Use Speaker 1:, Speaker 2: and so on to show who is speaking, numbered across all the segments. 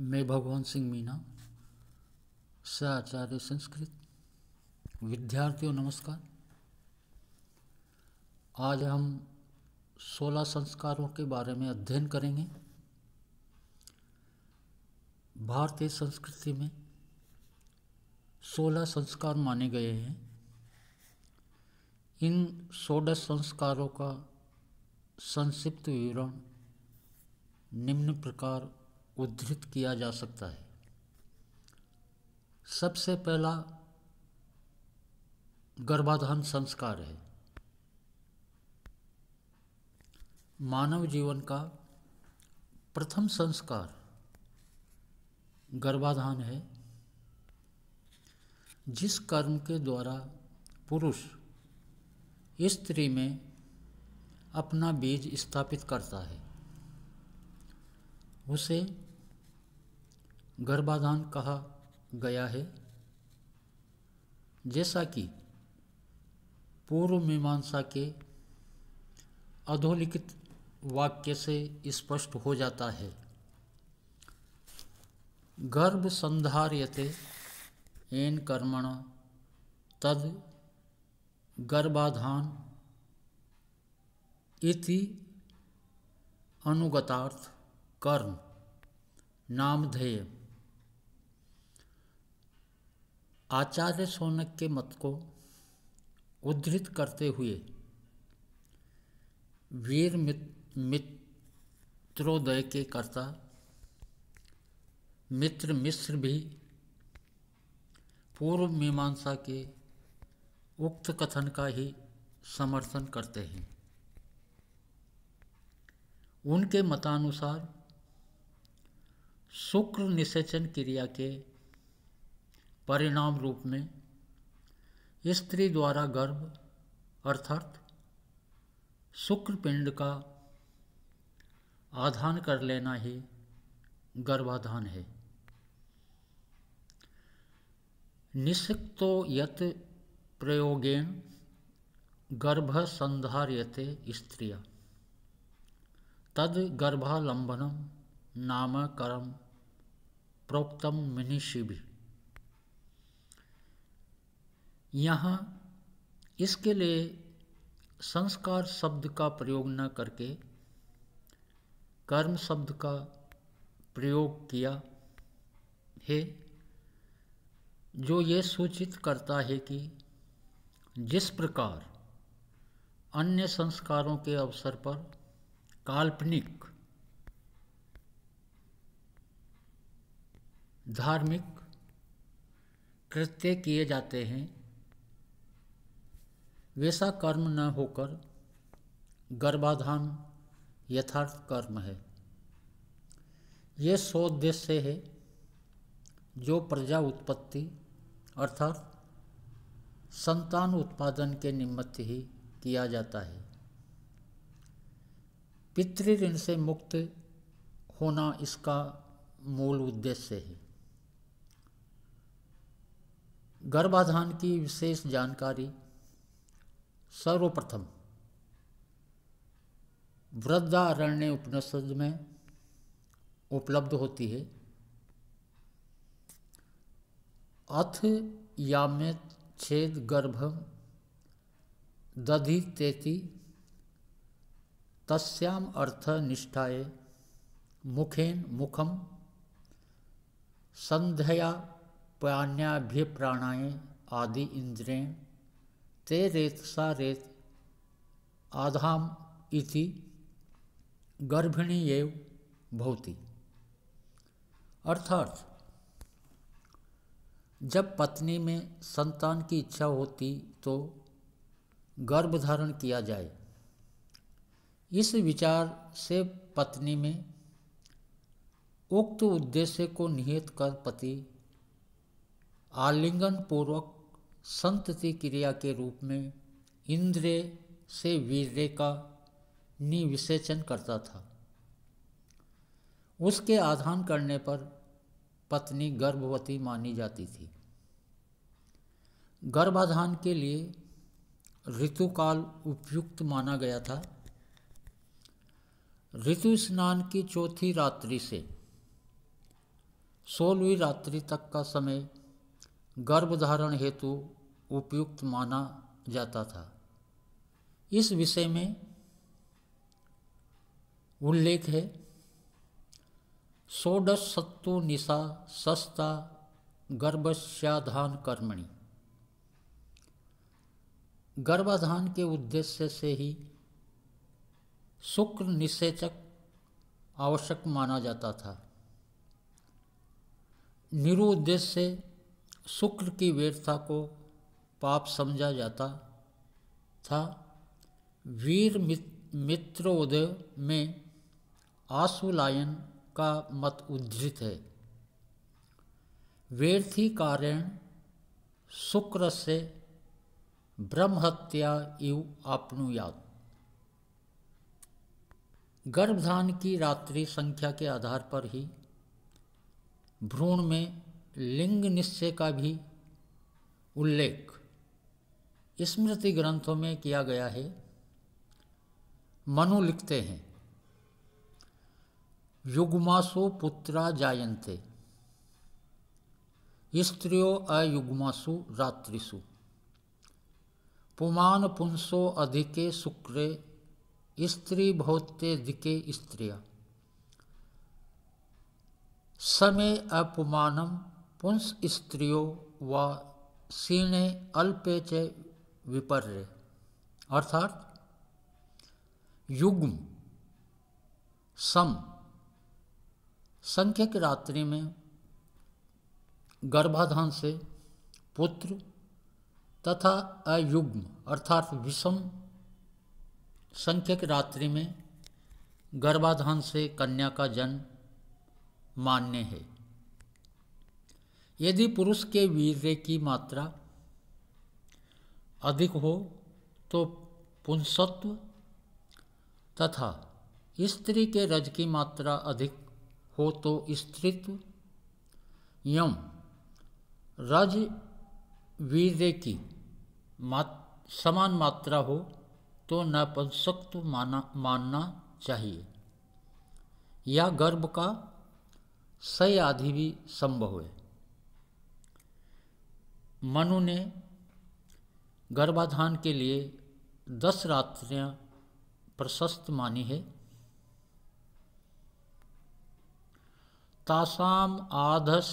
Speaker 1: मैं भगवान सिंह मीना आचार्य संस्कृत विद्यार्थियों नमस्कार आज हम सोलह संस्कारों के बारे में अध्ययन करेंगे भारतीय संस्कृति में सोलह संस्कार माने गए हैं इन सोलह संस्कारों का संक्षिप्त विवरण निम्न प्रकार उद्धृत किया जा सकता है सबसे पहला गर्भाधान संस्कार है मानव जीवन का प्रथम संस्कार गर्भाधान है जिस कर्म के द्वारा पुरुष स्त्री में अपना बीज स्थापित करता है उसे गर्भाधान कहा गया है जैसा कि पूर्व मीमांसा के अधोलिखित वाक्य से स्पष्ट हो जाता है गर्भ संधार्यते एन कर्मण तद गर्भाधान इति अनुगतार्थ कर्म नामधेय आचार्य सोनक के मत को उद्धृत करते हुए वीर मित्रोदय के कर्ता मित्र मिश्र भी पूर्व मीमांसा के उक्त कथन का ही समर्थन करते हैं उनके मतानुसार शुक्र निषेचन क्रिया के परिणाम रूप में स्त्री द्वारा गर्भ अर्थात शुक्रपिंड पिंड का आधान कर लेना ही गर्भाधान है निषिक्तो यत प्रयोगेण गर्भ संधार्यते स्त्रिया तद गर्भालंबनम नामकरम प्रोक्तम भी यहाँ इसके लिए संस्कार शब्द का प्रयोग न करके कर्म शब्द का प्रयोग किया है जो ये सूचित करता है कि जिस प्रकार अन्य संस्कारों के अवसर पर काल्पनिक धार्मिक कृत्य किए जाते हैं वैसा कर्म न होकर गर्भाधान यथार्थ कर्म है यह स्वोद्देश्य है जो प्रजा उत्पत्ति अर्थात संतान उत्पादन के निमित्त ही किया जाता है पितृऋण से मुक्त होना इसका मूल उद्देश्य है गर्भाधान की विशेष जानकारी सर्वप्रथम वृद्धारण्य उपनिषद में उपलब्ध होती है अथ याम्य छेद गर्भम दधि तेती तस्याम अर्थ निष्ठाए मुखेन मुखम संध्या प्याण्याभिप्राणाएँ आदि इंद्रेण ते रेत सा रेत आधाम इति गर्भिणी एव भवती अर्थात जब पत्नी में संतान की इच्छा होती तो गर्भ धारण किया जाए इस विचार से पत्नी में उक्त उद्देश्य को निहित कर पति आलिंगन पूर्वक संतति क्रिया के रूप में इंद्र से वीर्य का निविसेचन करता था उसके आधान करने पर पत्नी गर्भवती मानी जाती थी गर्भाधान के लिए ऋतुकाल उपयुक्त माना गया था ऋतु स्नान की चौथी रात्रि से सोलहवीं रात्रि तक का समय गर्भधारण हेतु उपयुक्त माना जाता था इस विषय में उल्लेख है षोडश सत्तु निशा सस्ता गर्भस्याधान कर्मणि गर्भाधान के उद्देश्य से ही शुक्र निषेचक आवश्यक माना जाता था निरुद्देश्य शुक्र की वीरता को पाप समझा जाता था वीर मित्रोदय में आशुलायन का मत उद्धृत है व्यर्थी कारण शुक्र से ब्रह्महत्या इव आपनुयात गर्भधान की रात्रि संख्या के आधार पर ही भ्रूण में लिंग निश्चय का भी उल्लेख स्मृति ग्रंथों में किया गया है मनु लिखते हैं युग्मासु पुत्रा जायन्ते स्त्रियो अयुग्मासु रात्रिषु पुमान पुंसो अधिके शुक्रे स्त्री भौते दिके स्त्रिया समय अपमानम पुंस स्त्रियों व सीणे अल्पे च विपर्य अर्थात युग्म सम संख्यक रात्रि में गर्भाधान से पुत्र तथा अयुग्म अर्थात विषम संख्यक रात्रि में गर्भाधान से कन्या का जन्म मान्य है यदि पुरुष के वीर्य की मात्रा अधिक हो तो पुंसत्व तथा स्त्री के रज की मात्रा अधिक हो तो स्त्रीत्व यम रज वीर्य की मात, समान मात्रा हो तो नपुंसत्व माना मानना चाहिए या गर्भ का सही आधि भी संभव है मनु ने गर्भाधान के लिए दस रात्रियाँ प्रशस्त मानी है तासाम आधस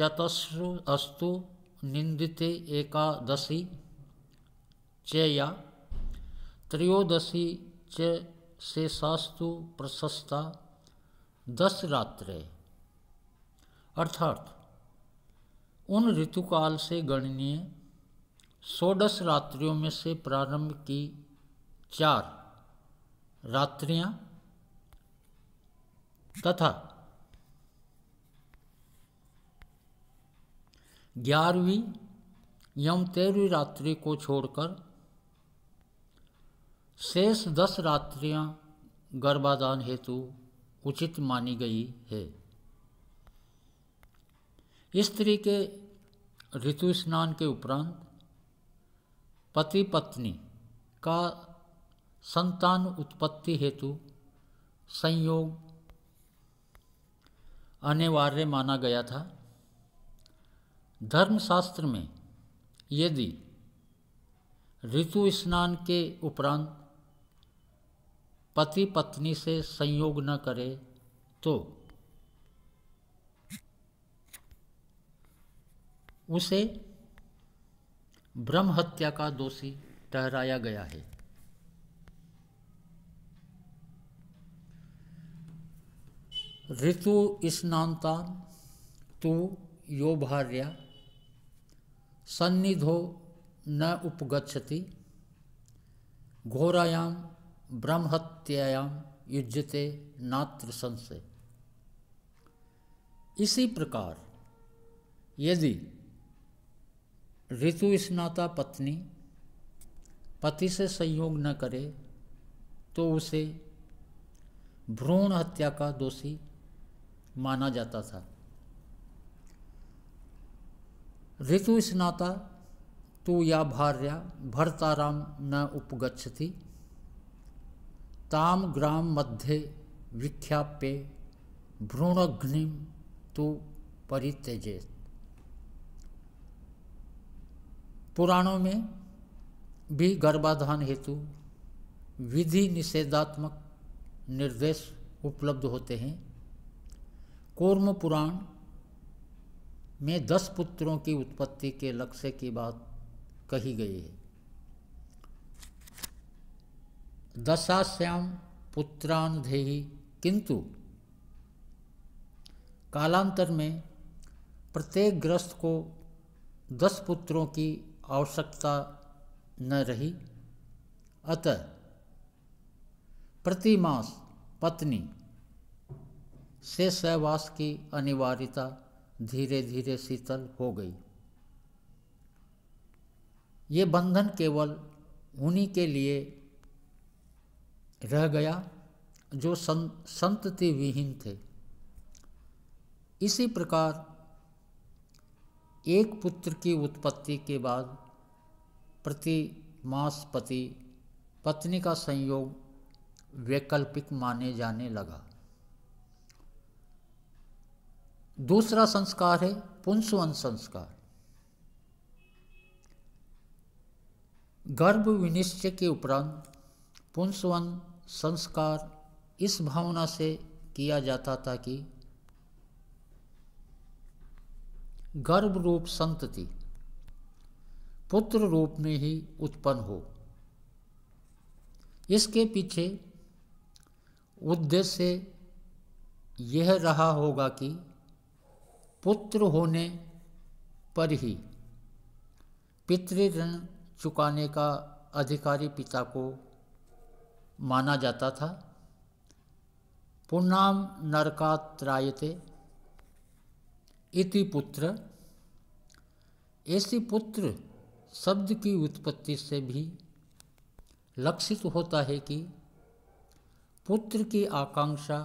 Speaker 1: चतस्रु अस्तु निंदिते एकादशी चया त्रयोदशी च शेषास्तु प्रशस्ता दस रात्र अर्थात उन ऋतुकाल से गणनीय षोडश रात्रियों में से प्रारंभ की चार रात्रियां तथा ग्यारहवीं एवं तेरहवीं रात्रि को छोड़कर शेष दस रात्रियां गर्भाधान हेतु उचित मानी गई है स्त्री के ऋतु स्नान के उपरांत पति पत्नी का संतान उत्पत्ति हेतु संयोग अनिवार्य माना गया था धर्मशास्त्र में यदि ऋतु स्नान के उपरांत पति पत्नी से संयोग न करे तो उसे ब्रह्म हत्या का दोषी ठहराया गया है ऋतु स्नाता तु यो भार्या सन्निधो न उपगछति घोरायां ब्रह्महत्यायां युज्यते नात्र संशय इसी प्रकार यदि ऋतु स्नाता पत्नी पति से संयोग न करे तो उसे भ्रूण हत्या का दोषी माना जाता था ऋतु स्नाता तू तो या भार्या भर्ताराम न उपगछति ताम ग्राम मध्य विख्याप्य भ्रूणघ्निम तू तो परित्यजेत पुराणों में भी गर्भाधान हेतु विधि निषेधात्मक निर्देश उपलब्ध होते हैं कौर्म पुराण में दस पुत्रों की उत्पत्ति के लक्ष्य की बात कही गई है दशाश्याम पुत्रान देही किंतु कालांतर में प्रत्येक ग्रस्त को दस पुत्रों की आवश्यकता न रही अतः प्रतिमास पत्नी से सहवास की अनिवार्यता धीरे धीरे शीतल हो गई ये बंधन केवल उन्हीं के लिए रह गया जो सं, संतति विहीन थे इसी प्रकार एक पुत्र की उत्पत्ति के बाद प्रति मास पति पत्नी का संयोग वैकल्पिक माने जाने लगा दूसरा संस्कार है पुंसवन संस्कार गर्भ विनिश्चय के उपरांत पुंसवन संस्कार इस भावना से किया जाता था कि गर्भ रूप संतति पुत्र रूप में ही उत्पन्न हो इसके पीछे उद्देश्य यह रहा होगा कि पुत्र होने पर ही पितृण चुकाने का अधिकारी पिता को माना जाता था पुनाम नरकात्रायते इति पुत्र ऐसी पुत्र शब्द की उत्पत्ति से भी लक्षित होता है कि पुत्र की आकांक्षा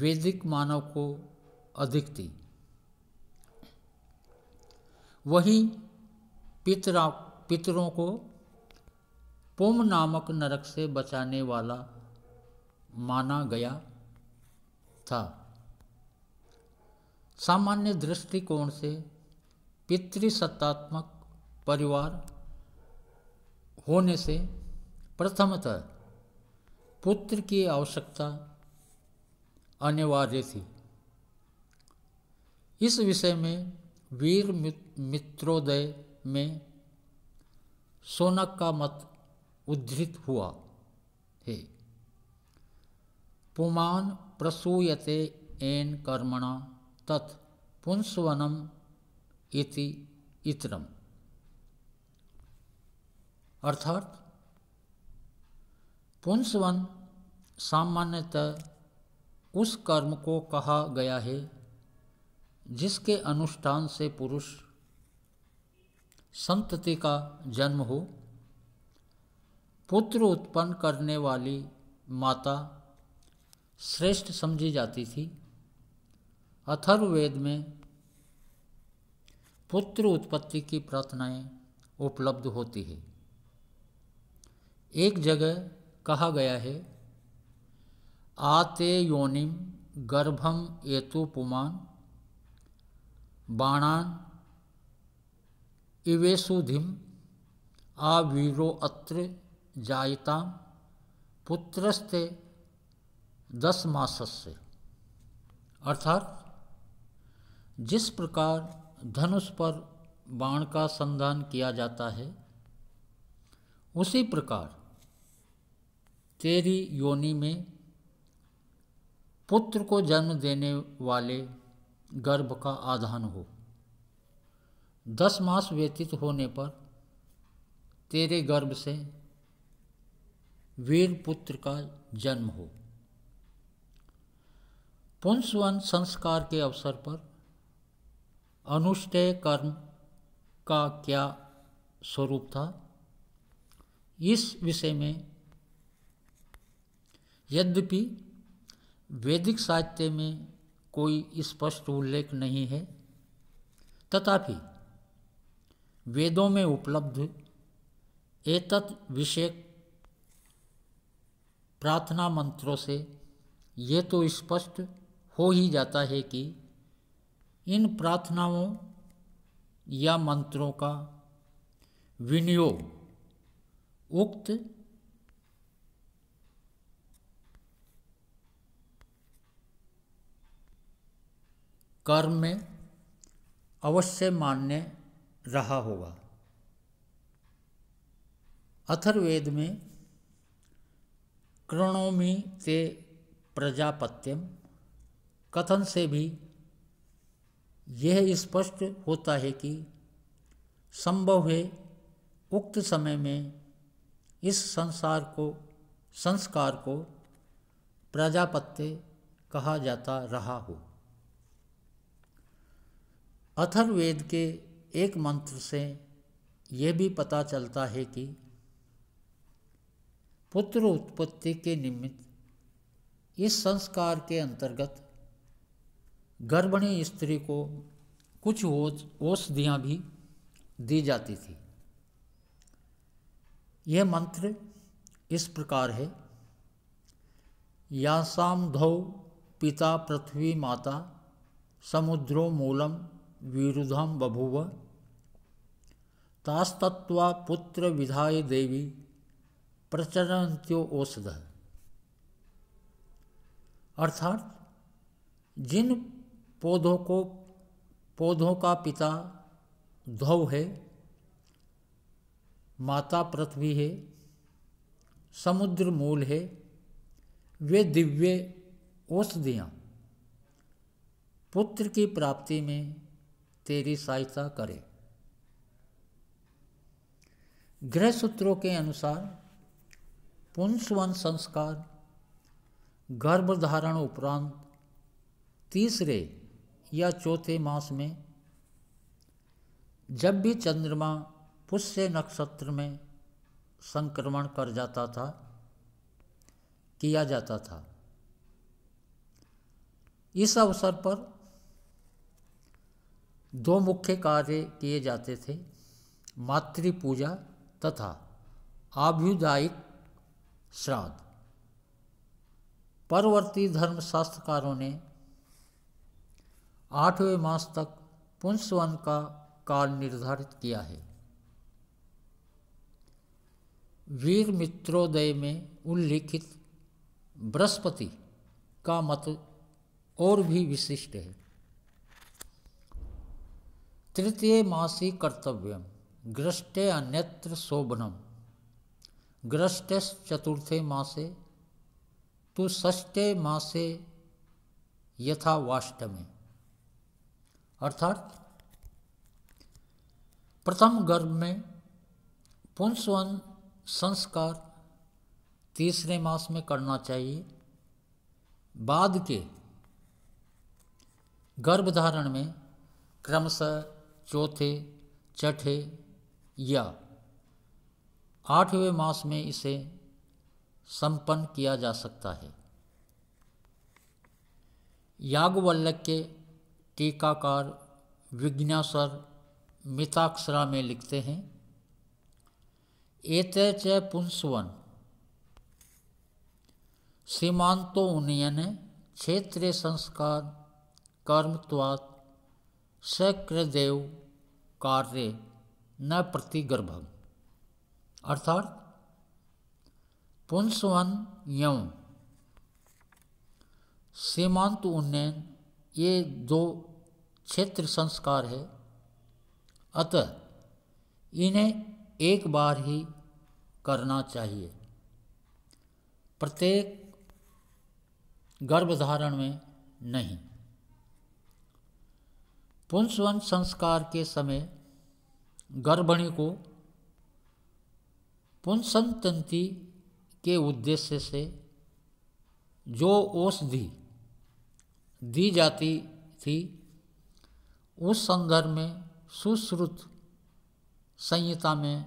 Speaker 1: वैदिक मानव को अधिक थी वही पितरा पितरों को पोम नामक नरक से बचाने वाला माना गया था सामान्य दृष्टिकोण से पितृसत्तात्मक परिवार होने से प्रथमतः पुत्र की आवश्यकता अनिवार्य थी इस विषय में वीर मित्रोदय में सोनक का मत उद्धृत हुआ है पुमान प्रसूयते एन कर्मणा तथ पुंसवनम इति इतरम अर्थात पुंसवन सामान्यतः उस कर्म को कहा गया है जिसके अनुष्ठान से पुरुष संतति का जन्म हो पुत्र उत्पन्न करने वाली माता श्रेष्ठ समझी जाती थी अथर्ववेद में पुत्र उत्पत्ति की प्रार्थनाएं उपलब्ध होती है एक जगह कहा गया है आते योनिम गर्भम एतु पुमान बाणान इवेशुधिम आवीरो अत्र जायता पुत्रस्ते दस मासस्य अर्थात जिस प्रकार धनुष पर बाण का संधान किया जाता है उसी प्रकार तेरी योनि में पुत्र को जन्म देने वाले गर्भ का आधान हो दस मास व्यतीत होने पर तेरे गर्भ से वीर पुत्र का जन्म हो पुंसवन संस्कार के अवसर पर अनुष्ठेय कर्म का क्या स्वरूप था इस विषय में यद्यपि वैदिक साहित्य में कोई स्पष्ट उल्लेख नहीं है तथापि वेदों में उपलब्ध एतत् विषय प्रार्थना मंत्रों से ये तो स्पष्ट हो ही जाता है कि इन प्रार्थनाओं या मंत्रों का विनियोग उक्त कर्म में अवश्य मान्य रहा होगा अथर्वेद में कृणोमी ते प्रजापत्यम कथन से भी यह स्पष्ट होता है कि संभव है उक्त समय में इस संसार को संस्कार को प्रजापत्य कहा जाता रहा हो अथर्वेद के एक मंत्र से यह भी पता चलता है कि पुत्र उत्पत्ति के निमित्त इस संस्कार के अंतर्गत गर्भणी स्त्री को कुछ औषधियाँ भी दी जाती थी यह मंत्र इस प्रकार है यासाम धौ पिता पृथ्वी माता समुद्रो मूलम विरुधम बभूव तास्तत्वा पुत्र विधाय देवी प्रचरंत्यो औषध अर्थात जिन पौधों को पौधों का पिता धव है माता पृथ्वी है समुद्र मूल है वे दिव्य औषधियाँ पुत्र की प्राप्ति में तेरी सहायता करे गृह सूत्रों के अनुसार पुंसवन संस्कार गर्भधारण उपरांत तीसरे या चौथे मास में जब भी चंद्रमा पुष्य नक्षत्र में संक्रमण कर जाता था किया जाता था इस अवसर पर दो मुख्य कार्य किए जाते थे मातृ पूजा तथा आभ्युदायिक श्राद्ध परवर्ती धर्मशास्त्रकारों ने आठवें मास तक पुंसवन का काल निर्धारित किया है वीर मित्रोदय में उल्लिखित बृहस्पति का मत और भी विशिष्ट है तृतीय मासी कर्तव्य ग्रष्टे अन्यत्र शोभनम गृष्ट चतुर्थे मासे तो ष्ठे मासे यथा अर्थात प्रथम गर्भ में पुंसवन संस्कार तीसरे मास में करना चाहिए बाद के गर्भधारण में क्रमशः चौथे छठे या आठवें मास में इसे संपन्न किया जा सकता है यागवल्लक के टीकाकार विज्ञासर मिताक्षरा में लिखते हैं एत च पुंसवन सीमांतो उन्नयन संस्कार कर्मत्वात् सकृदेव कार्य न प्रतिगर्भम अर्थात पुंसवन यम सीमांत उन्नयन ये दो क्षेत्र संस्कार है अतः इन्हें एक बार ही करना चाहिए प्रत्येक गर्भधारण में नहीं पुंसवन संस्कार के समय गर्भणी को तंती के उद्देश्य से जो औषधि दी जाती थी उस संदर्भ में सुश्रुत संहिता में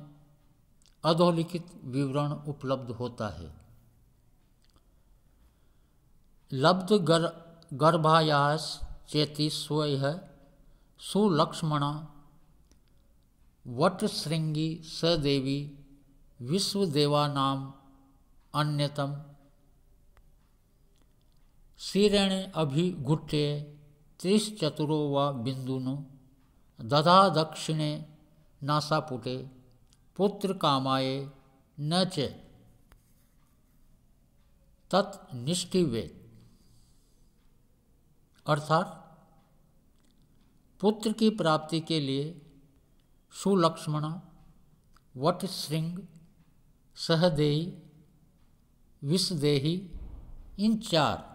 Speaker 1: अधोलिखित विवरण उपलब्ध होता है लब्ध गर गर्भायास चेति स्वय सुलक्ष्मण वटश्रृंगी सदेवी विश्वदेवानाम अन्यतम सिरेण अभिघुट्टे त्रिश्चतुरो व बिंदुनो दधा दक्षिणे नासापुटे पुत्र कामाये न च तत्निष्ठिवेद अर्थात पुत्र की प्राप्ति के लिए सुलक्ष्मण वट श्रृंग सहदेही विषदेही इन चार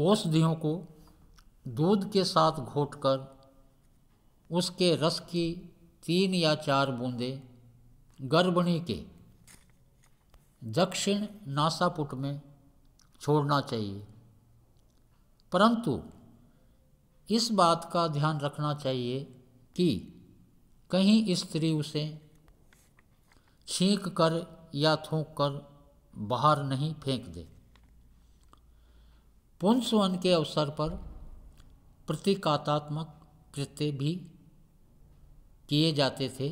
Speaker 1: औषधियों को दूध के साथ घोटकर उसके रस की तीन या चार बूंदें गर्भणी के दक्षिण नासापुट में छोड़ना चाहिए परंतु इस बात का ध्यान रखना चाहिए कि कहीं स्त्री उसे छींक कर या थूक कर बाहर नहीं फेंक दे पुंसवन के अवसर पर प्रतीकात्मक कृत्य भी किए जाते थे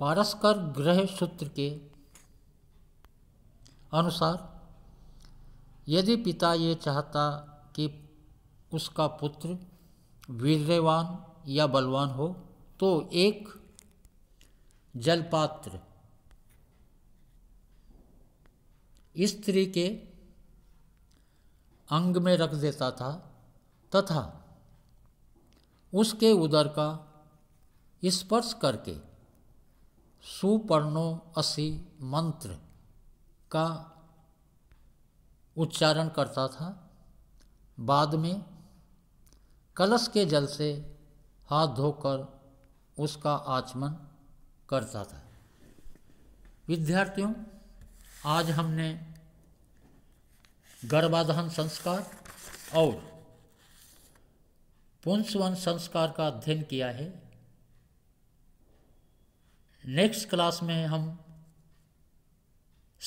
Speaker 1: पारस्कर ग्रह सूत्र के अनुसार यदि पिता ये चाहता कि उसका पुत्र वीर्यवान या बलवान हो तो एक जलपात्र स्त्री के अंग में रख देता था तथा उसके उदर का स्पर्श करके सुपर्णो असी मंत्र का उच्चारण करता था बाद में कलश के जल से हाथ धोकर उसका आचमन करता था विद्यार्थियों आज हमने गर्भाधान संस्कार और पुंसवन संस्कार का अध्ययन किया है नेक्स्ट क्लास में हम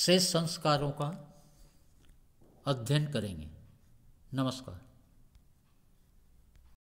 Speaker 1: शेष संस्कारों का अध्ययन करेंगे नमस्कार